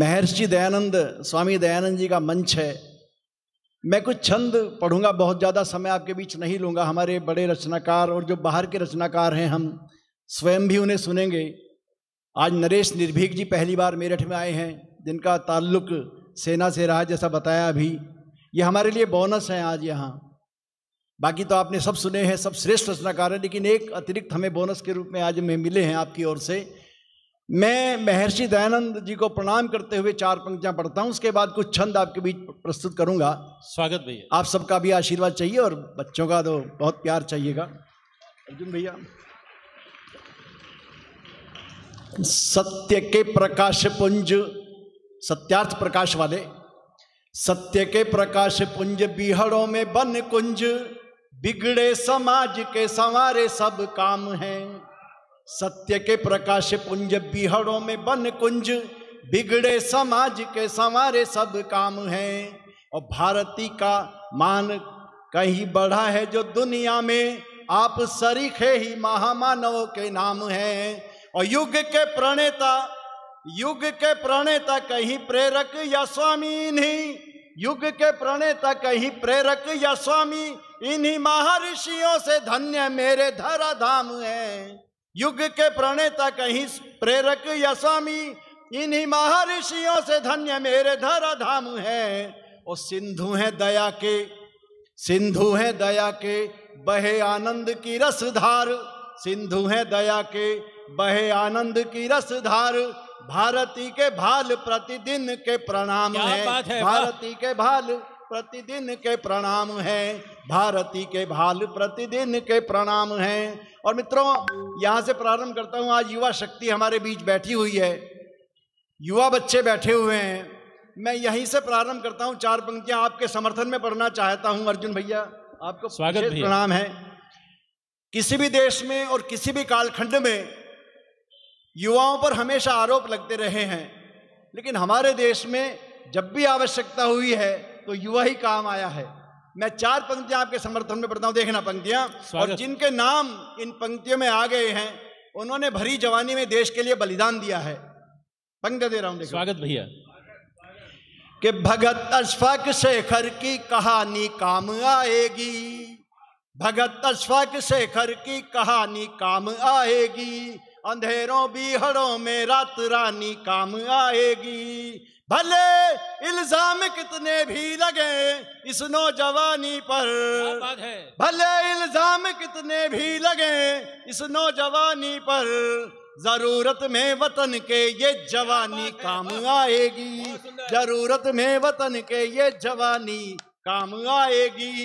महर्षि दयानंद स्वामी दयानंद जी का मंच है मैं कुछ छंद पढ़ूंगा बहुत ज़्यादा समय आपके बीच नहीं लूँगा हमारे बड़े रचनाकार और जो बाहर के रचनाकार हैं हम स्वयं भी उन्हें सुनेंगे आज नरेश निर्भीक जी पहली बार मेरठ में आए हैं जिनका ताल्लुक सेना से रहा जैसा बताया अभी ये हमारे लिए बोनस हैं आज यहाँ बाकी तो आपने सब सुने हैं सब श्रेष्ठ रचनाकार हैं लेकिन एक अतिरिक्त हमें बोनस के रूप में आज हमें मिले हैं आपकी ओर से मैं महर्षि दयानंद जी को प्रणाम करते हुए चार पंक्तियां पढ़ता हूं उसके बाद कुछ छंद आपके बीच प्रस्तुत करूंगा स्वागत भैया आप सबका भी आशीर्वाद चाहिए और बच्चों का तो बहुत प्यार चाहिएगा अर्जुन भैया सत्य के प्रकाश पुंज सत्यार्थ प्रकाश वाले सत्य के प्रकाश पुंज बिहड़ों में बन कुंज बिगड़े समाज के संवारे सब काम हैं सत्य के प्रकाश पुंज बिहड़ों में बन कुंज बिगड़े समाज के संवारे सब काम हैं और भारती का मान कहीं बढ़ा है जो दुनिया में आप सरीखे ही महामानव के नाम हैं और युग के प्रणेता युग के प्रणेता कहीं प्रेरक या स्वामी इन्हीं युग के प्रणेता कहीं प्रेरक या स्वामी इन्हीं महर्षियों से धन्य मेरे धरा धाम है युग के प्रणेता कहीं प्रेरक या स्वामी इन्हीं महर्षियों से धन्य मेरे धरा धाम है और सिंधु है दया के सिंधु है दया के बहे आनंद की रस धार सिंधु है दया के बहे आनंद की रस धार भारती के भाल प्रतिदिन के प्रणाम है, है भारती के भाल प्रतिदिन के प्रणाम है भारती के भाल प्रतिदिन के प्रणाम है और मित्रों यहाँ से प्रारंभ करता हूँ आज युवा शक्ति हमारे बीच बैठी हुई है युवा बच्चे बैठे हुए हैं मैं यहीं से प्रारंभ करता हूँ चार पंक्तियाँ आपके समर्थन में पढ़ना चाहता हूँ अर्जुन भैया आपको स्वागत प्रणाम है किसी भी देश में और किसी भी कालखंड में युवाओं पर हमेशा आरोप लगते रहे हैं लेकिन हमारे देश में जब भी आवश्यकता हुई है तो युवा ही काम आया है मैं चार पंक्तियां आपके समर्थन में पढ़ता हूं देखना पंक्तियां और जिनके नाम इन पंक्तियों में आ गए हैं उन्होंने भरी जवानी में देश के लिए बलिदान दिया है पंक्ति दे रहा हूं स्वागत भैया कि भगत अशफक शेखर की कहानी काम आएगी भगत अशफक शेखर की कहानी काम आएगी अंधेरों बीहड़ों में रात रानी काम आएगी भले इल्जाम कितने भी लगे इस नौजवानी पर भले इल्जाम कितने भी लगे इस नौजवानी पर जरूरत में वतन के ये जवानी काम आएगी जरूरत में वतन के ये जवानी काम आएगी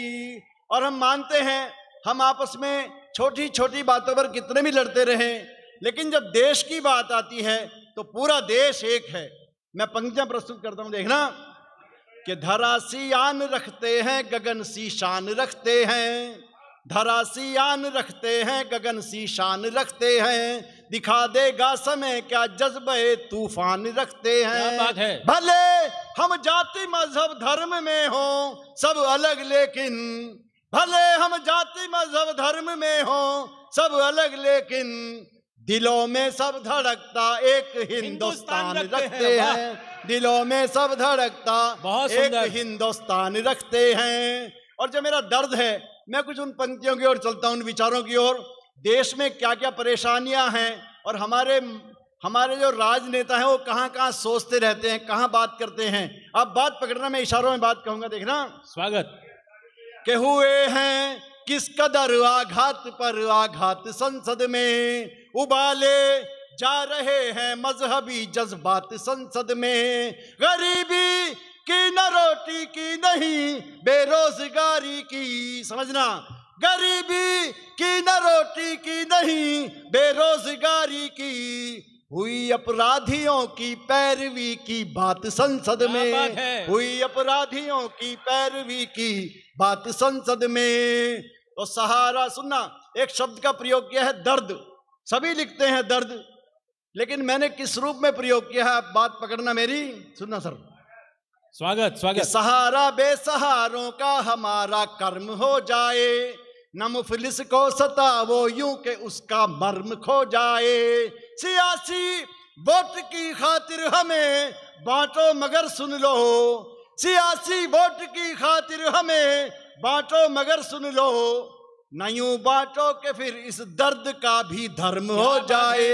और हम मानते हैं हम आपस में छोटी छोटी बातों पर कितने भी लड़ते रहे लेकिन जब देश की बात आती है तो पूरा देश एक है मैं पंक्तियां प्रस्तुत करता हूं देखना कि धरा सी आन रखते हैं गगन सी शान रखते हैं धरा सी आन रखते हैं गगन सी शान रखते हैं दिखा देगा समय क्या जज्बे तूफान रखते हैं बात है भले हम जाति मजहब धर्म में हो सब अलग लेकिन भले हम जाति मजहब धर्म में हो सब अलग लेकिन दिलों में सब धड़कता एक हिंदुस्तान रखते हैं दिलों में सब धड़कता एक हिंदुस्तान रखते हैं और जो मेरा दर्द है मैं कुछ उन पंक्तियों की ओर चलता हूँ उन विचारों की ओर देश में क्या क्या परेशानियां हैं और हमारे हमारे जो राजनेता हैं वो कहाँ कहाँ सोचते रहते हैं कहाँ बात करते हैं आप बात पकड़ना मैं इशारों में बात कहूंगा देखना स्वागत के हुए हैं किस कदर आघात पर आघात संसद में उबाले जा रहे हैं मजहबी जज्बात संसद में गरीबी की न रोटी की नहीं बेरोजगारी की समझना गरीबी की न रोटी की नहीं बेरोजगारी की हुई अपराधियों की पैरवी की बात संसद में हुई अपराधियों की पैरवी की बात संसद में तो सहारा सुनना एक शब्द का प्रयोग किया है दर्द सभी लिखते हैं दर्द लेकिन मैंने किस रूप में प्रयोग किया है बात पकड़ना मेरी सुनना सर स्वागत स्वागत सहारा बेसहारों का हमारा कर्म हो जाए न मुफलिस को सता वो यूं के उसका मर्म खो जाए सियासी वोट की खातिर हमें बांटो मगर सुन लो सियासी वोट की खातिर हमें बांटो मगर सुन लो न यूं बांटो के फिर इस दर्द का भी धर्म हो जाए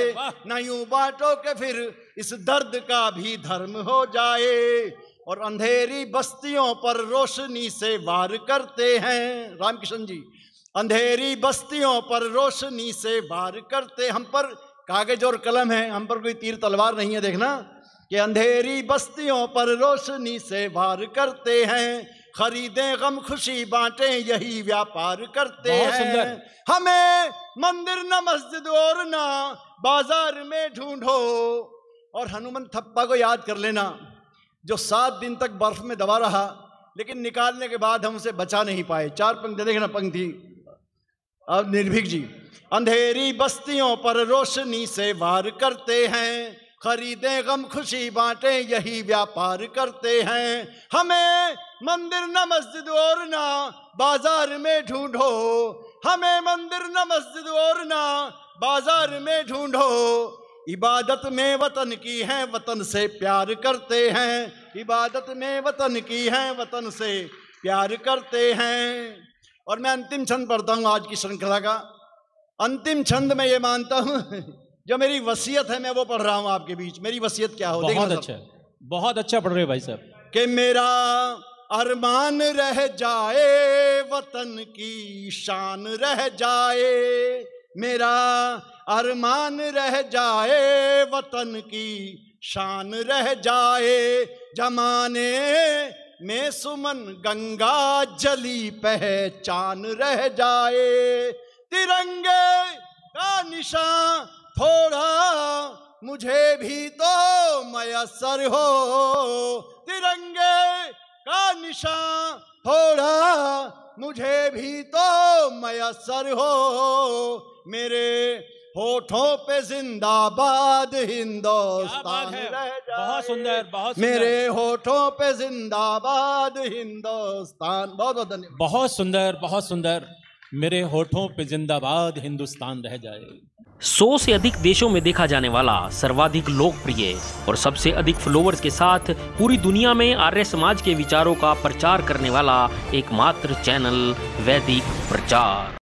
न यूं बांटो के फिर इस दर्द का भी धर्म हो जाए और अंधेरी बस्तियों पर रोशनी से वार करते हैं रामकिशन जी अंधेरी बस्तियों पर रोशनी से वार करते हम पर कागज और कलम है हम पर कोई तीर तलवार नहीं है देखना कि अंधेरी बस्तियों पर रोशनी से वार करते हैं खरीदें गम खुशी बांटे यही व्यापार करते हैं हमें मंदिर न मस्जिद और ना बाजार में ढूंढो और हनुमान थप्पा को याद कर लेना जो सात दिन तक बर्फ में दबा रहा लेकिन निकालने के बाद हम उसे बचा नहीं पाए चार पंक्ति देखना पंक्ति अब निर्भीक जी अंधेरी बस्तियों पर रोशनी से वार करते हैं खरीदे गम खुशी बांटे यही व्यापार करते हैं हमें मंदिर न मस्जिद और ना बाजार में ढूंढो हमें मंदिर न मस्जिद और ना बाजार में ढूंढो इबादत में वतन की है वतन से प्यार करते हैं इबादत में वतन की है वतन से प्यार करते हैं और मैं अंतिम क्षण पढ़ता हूँ आज की श्रृंखला का अंतिम छंद में ये मानता हूं जो मेरी वसीयत है मैं वो पढ़ रहा हूं आपके बीच मेरी वसीयत क्या हो बहुत अच्छा बहुत अच्छा पढ़ रहे भाई साहब कि मेरा अरमान रह जाए वतन की शान रह जाए मेरा अरमान रह जाए वतन की शान रह जाए जमाने में सुमन गंगा जली पहचान रह जाए तिरंगे का निशान थोड़ा मुझे भी तो मयसर हो तिरंगे का निशान थोड़ा मुझे भी तो मयसर हो मेरे होठों पे जिंदाबाद हिंदोस्तान रह जाए बहुत सुंदर बहुत मेरे होठों पे जिंदाबाद हिंदोस्तान बहुत बहुत धन्यवाद बहुत सुंदर बहुत सुंदर मेरे होठों पे जिंदाबाद हिंदुस्तान रह जाए सौ से अधिक देशों में देखा जाने वाला सर्वाधिक लोकप्रिय और सबसे अधिक फॉलोअर्स के साथ पूरी दुनिया में आर्य समाज के विचारों का प्रचार करने वाला एकमात्र चैनल वैदिक प्रचार